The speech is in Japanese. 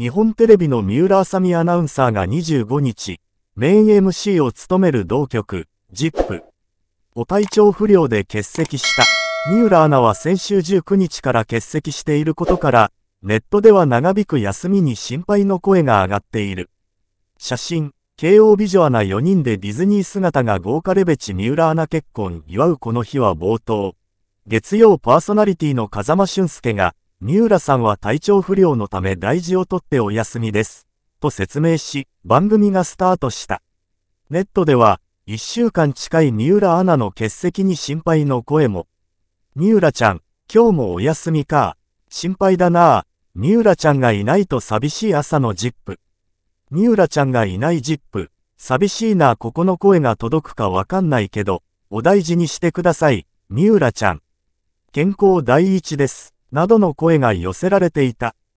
日本テレビの三浦麻美アナウンサーが25日、メイン MC を務める同局、ZIP。お体調不良で欠席した。三浦アナは先週19日から欠席していることから、ネットでは長引く休みに心配の声が上がっている。写真、慶応美女アナ4人でディズニー姿が豪華レベチ三浦アナ結婚祝うこの日は冒頭。月曜パーソナリティの風間俊介が、三浦さんは体調不良のため大事をとってお休みです。と説明し、番組がスタートした。ネットでは、1週間近い三浦アナの欠席に心配の声も。三浦ちゃん、今日もお休みか。心配だなぁ。三浦ちゃんがいないと寂しい朝のジップ。三浦ちゃんがいないジップ。寂しいなここの声が届くかわかんないけど、お大事にしてください、三浦ちゃん。健康第一です。などの声が寄せられていた。